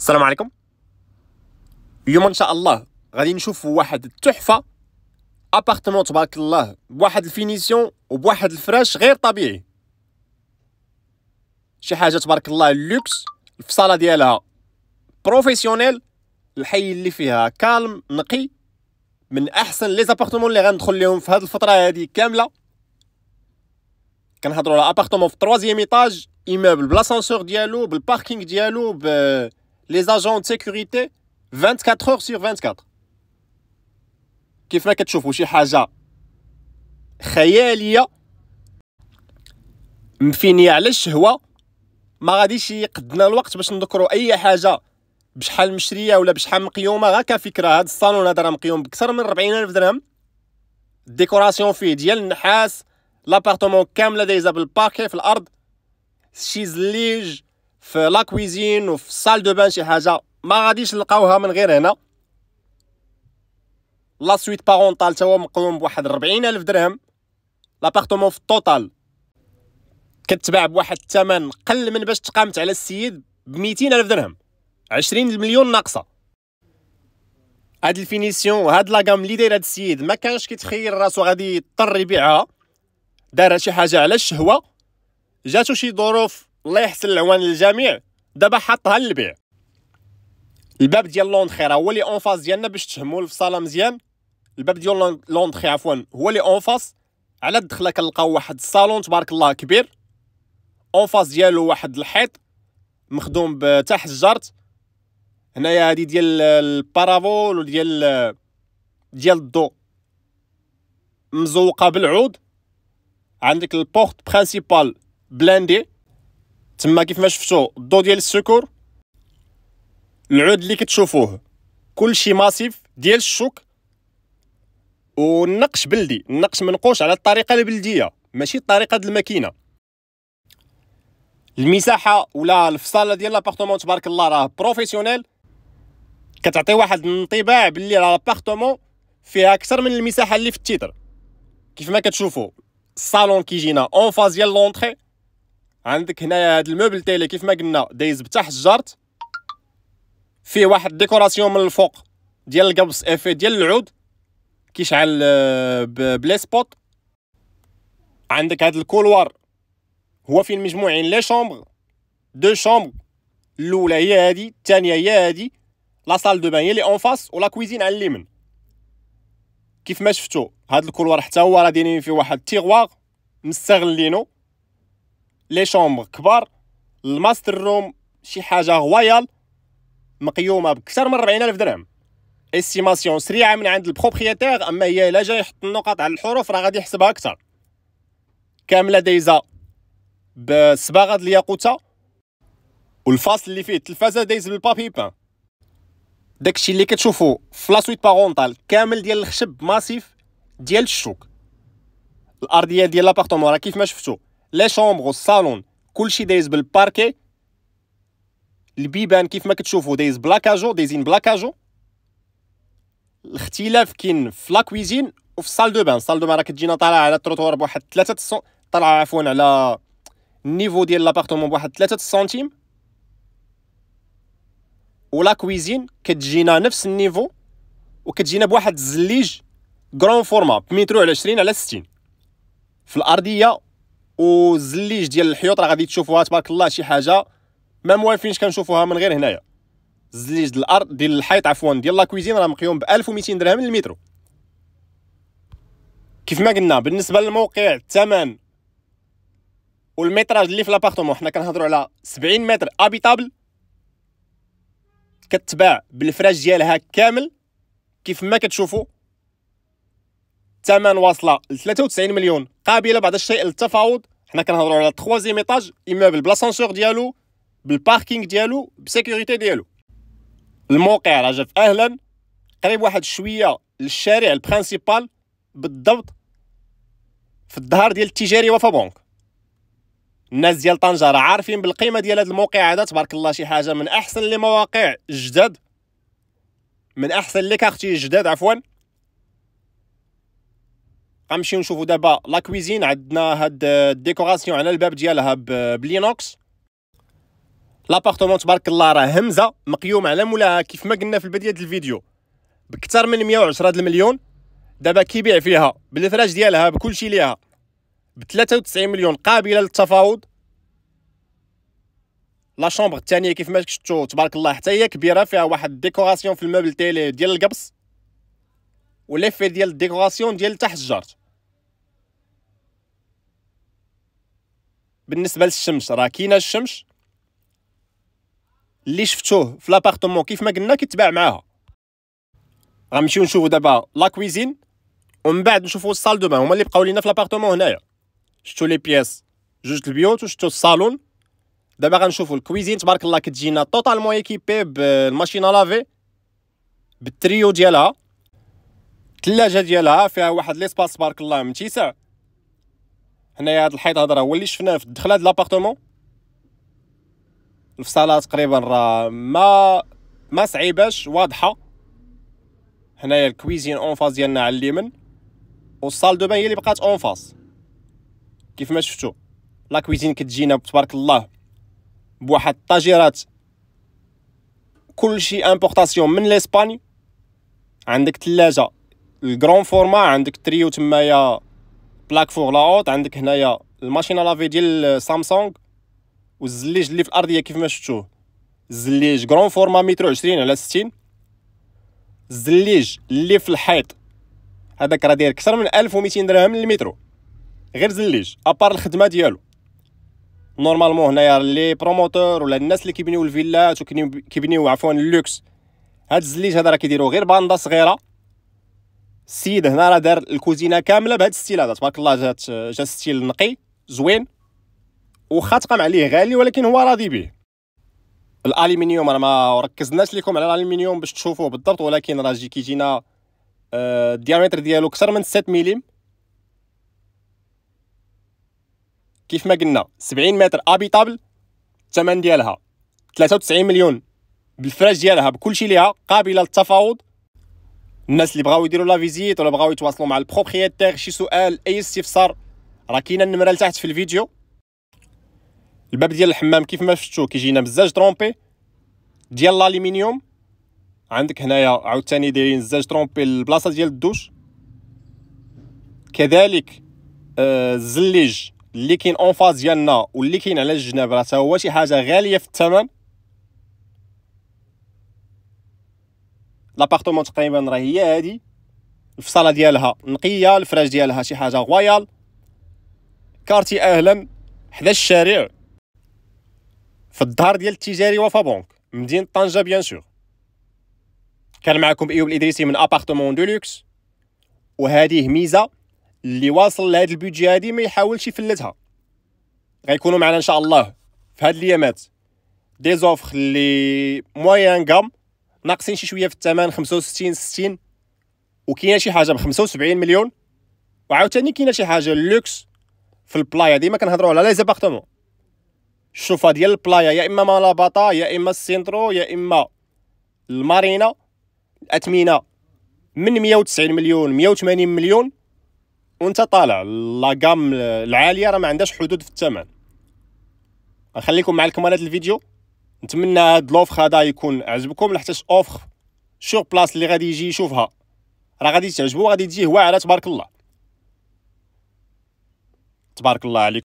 السلام عليكم اليوم ان شاء الله غادي نشوف واحد التحفه ابارتمون تبارك الله بواحد الفينيسيون وبواحد الفراش غير طبيعي شي حاجه تبارك الله لوكس الفصاله ديالها بروفيسيونيل الحي اللي فيها كالم نقي من احسن لي زابارتمون اللي غندخل ليهم في هذه الفتره هذه كامله كنهضروا على ابارتمون في 3 ايطاج ايموبل بلاسانسور ديالو بالباركينغ ديالو ب les agents de sécurité 24 heures sur 24 ما كتشوفوا شي حاجه خياليه مفينيه على الشهوه ما غاديش يقدنا الوقت باش نذكروا اي حاجه بشحال مشريه ولا بشحال مقيومه غا كفكره هاد الصالون هذا راه مقيوم بكثر من ربعين ألف درهم ديكوراسيون فيه ديال النحاس لابارتمون كامله دايزه بالباركي في الارض شي زليج في لا كويزين وفي سال دو بان شي حاجه ما غاديش نلقاوها من غير هنا لا سويت بارونتال تا هو مقوم بواحد 40000 درهم لابارتومون في التوتال كتباع بواحد الثمن قل من باش تقامت على السيد ب 200000 درهم 20 مليون ناقصه هاد الفينيسيون لا غام اللي داير هاد السيد ما كانش كيتخيل راسو غادي يضطر يبيعها دار شي حاجه على الشهوه جاتو شي ظروف الله يحسن العوان للجميع دابا حطها للبيع الباب ديال لوندخي راه هو اللي اون فاس ديالنا باش تفهموا الفصاله مزيان الباب ديال لوندخي عفوا هو اللي اون فاس على الدخله كنلقاو واحد الصالون تبارك الله كبير اون فاس ديالو واحد الحيط مخدوم بتحجرت هنايا هادي ديال البارافول وديال ديال الضو مزوقه بالعود عندك البورت برينسيبال بلاندي تما كيف ما شفتو الضو ديال السكر العود اللي كتشوفوه كلشي ماسيف ديال الشوك والنقش بلدي النقش منقوش على الطريقه البلديه ماشي الطريقه ديال الماكينه المساحه ولا الفصاله ديال لابارتمون تبارك الله راه بروفيسيونيل كتعطي واحد الانطباع باللي راه لابارتمون فيها اكثر من المساحه اللي في التيتر كيف ما كتشوفوا الصالون كيجينا اون فاز ديال لونطري عندك هنايا هاد الموبل تيلي كيف ما قلنا دايز بتاع الجارت فيه واحد ديكوراسيون من الفوق ديال القبص افي إيه، ديال العود كيشعل آه، بلي سبوت عندك هاد الكولوار هو فين مجموعين لي شومبر دو شومبر الاولى هي هادي الثانيه هي هادي لا سال دو بان هي لي اون فاس ولا كويزين على اليمين كيف ما شفتو هاد الكولوار حتى هو راه دايرين فيه واحد تيغوار مستغلينو لي شومبر كبار الماستر روم شي حاجه غوايال مقيومه بكثر من 40000 درهم استيماسيون سريعه من عند البروبريتير اما هي لا جا يحط النقط على الحروف راه غادي يحسبها اكثر كامله دايزه بصباغه الياقوته والفاصل اللي فيه التلفازه دايز بالبابي بان داكشي اللي كتشوفو في لاسويت بارونتال كامل ديال الخشب ماسيف ديال الشوك الارضيه ديال لابارتمون راه كيف ما شفتو لي شومبر والصالون كلشي دايز بالباركي البيبان كيف ما كتشوفوا دايز بلاكاجو دايزين بلاكاجو الاختلاف كاين في لا كويزين وفي الصال دو بان الصال دو بان راه كتجينا طالعه على التروتوار بواحد 3 السون طالعه عفوا على النيفو ديال لابارتمون بواحد 3 سنتيم ولا كويزين كتجينا نفس النيفو وكتجينا بواحد الزليج كرون فورما بمترو على 20 على 60 في الارضيه وزليج ديال الحيوط راه غادي تشوفوها تبارك الله شي حاجه ما موافينش كنشوفوها من غير هنايا الزليج ديال الارض ديال الحيط عفوا ديال لا كويزين راه مقيوم ب 1200 درهم للمترو كيف ما قلنا بالنسبه للموقع الثمن والمتراج اللي في لابارتمون حنا كنهضروا على 70 متر ابيتابل كتباع بالفراش ديالها كامل كيف ما كتشوفوا الثمن واصله ل 93 مليون قابله بعض الشيء للتفاوض حنا كنهضروا على تخوازيم ايطاج ايموبل بلاسانسور ديالو بالباركينغ ديالو بسيكوريتي ديالو الموقع راه في اهلا قريب واحد شويه للشارع البرينسيبال بالضبط في الظهر ديال التجاري وفا بونك الناس ديال طنجة راه عارفين بالقيمه ديال هذا الموقع هذا تبارك الله شي حاجه من احسن المواقع جداد الجداد من احسن لي كارتي جداد عفوا غنمشيو نشوفو دابا لا كويزين عندنا هاد الديكوراسيون على الباب ديالها بلينوكس لابارتمون تبارك الله راه همزه مقيوم على مولاها كيف ما قلنا في البدايه الفيديو بكثر من 110 المليون دابا كيبيع فيها بالفراش ديالها بكل شيء ليها ب 93 مليون قابله للتفاوض لا شومبر الثانيه كيف ما شفتوا تبارك الله حتى هي كبيره فيها واحد الديكوراسيون في المبل تيلي ديال القبص وليفي ديال الديكوراسيون ديال تحت الجرج بالنسبه للشمس راه كاينه الشمس اللي شفتوه في لابارتمون كيف ما قلنا كيتباع معاها غنمشيو نشوفو دابا لا كويزين ومن بعد نشوفو الصال دو بان هما اللي بقاو لينا في لابارتمون هنايا شفتو لي بياس جوج البيوت وشفتو الصالون دابا غنشوفو الكويزين تبارك الله كتجينا توتالمون ايكيبي بالماشينه لافي بالتريو ديالها الثلاجه ديالها فيها واحد ليسباس تبارك الله متسع هنايا هذا الحيط هذا راه هو اللي شفناه في الدخله ديال لابارتمون الفصاله تقريبا راه ما ما صعيباش واضحه هنايا الكويزين اون فاز ديالنا على اليمين والصال دو بان هي اللي بقات اون فاز كيف ما شفتو لا كويزين كتجينا تبارك الله بواحد الطاجيرات كلشي امبورطاسيون من لاسباني عندك ثلاجه الجرون فورما عندك تريو تمايا بلاك فور لا اوت عندك هنايا الماشينه لافي ديال سامسونج والزليج اللي في الارضيه كيف ما شفتوه الزليج جرون فورما متر 20 على 60 الزليج اللي في الحيط هذاك راه داير اكثر من 1200 درهم للمترو غير زليج ابار الخدمه ديالو نورمالمون هنايا لي بروموتور ولا الناس اللي كيبنيو الفيلات وكيبنيو عفوا اللوكس هاد الزليج هذا راه كيديرو غير باندا صغيره السيد هنا راه دار الكوزينه كامله بهذا الستيل هذا تبارك الله جات جا ستيل نقي زوين وخا تقام عليه غالي ولكن هو راضي به الالومنيوم راه ما ركزناش لكم على الالومنيوم باش تشوفوه بالضبط ولكن راه جي كيجينا الديامتر آه، ديالو اكثر من 7 ملم كيف ما قلنا 70 متر ابيطابل الثمن ديالها 93 مليون بالفراش ديالها بكلشي ليها قابله للتفاوض الناس اللي بغاو يديروا لا فيزيت ولا بغاو يتواصلوا مع البروبريتير شي سؤال اي استفسار راه كاينه النمره لتحت في الفيديو الباب ديال الحمام كيف ما شفتوا كيجينا بزاج ترومبي ديال الالومنيوم عندك هنايا عاوتاني دايرين زاج ترومبي البلاصه ديال الدوش كذلك آه، الزليج اللي كاين اون فاز ديالنا واللي كاين على الجناب راه هو شي حاجه غاليه في الثمن لابارتومون تقريبا راه هي هادي الفصاله ديالها نقيه الفراش ديالها شي حاجه غويال كارتي اهلا حدا الشارع في الدار ديال التجاري وفا بونك مدينه طنجه بيان سور كان معكم ايوب الادريسي من ابارتومون دو لوكس وهذه ميزه اللي واصل لهاد البيدجي هادي ما يحاولش يفلتها غيكونوا معنا ان شاء الله في هاد الايامات دي زوفر اللي موين كام ناقصين شي شويه في الثمن 65 60 وكاينه شي حاجه ب 75 مليون وعاوتاني كاينه شي حاجه لوكس في البلايا ديما كنهضروا على لي زابارتمون الشوفه ديال البلايا يا اما مالاباطا يا اما السينترو يا اما المارينا الاثمنه من 190 مليون 180 مليون وانت طالع لاكام العاليه راه ما عندهاش حدود في الثمن نخليكم مع الكمالات الفيديو نتمنى هاد لوفر هذا يكون عجبكم لحتاش اوفر شوف بلاص اللي غادي يجي يشوفها راه غادي تعجبو غادي تجيه واعره تبارك الله تبارك الله عليكم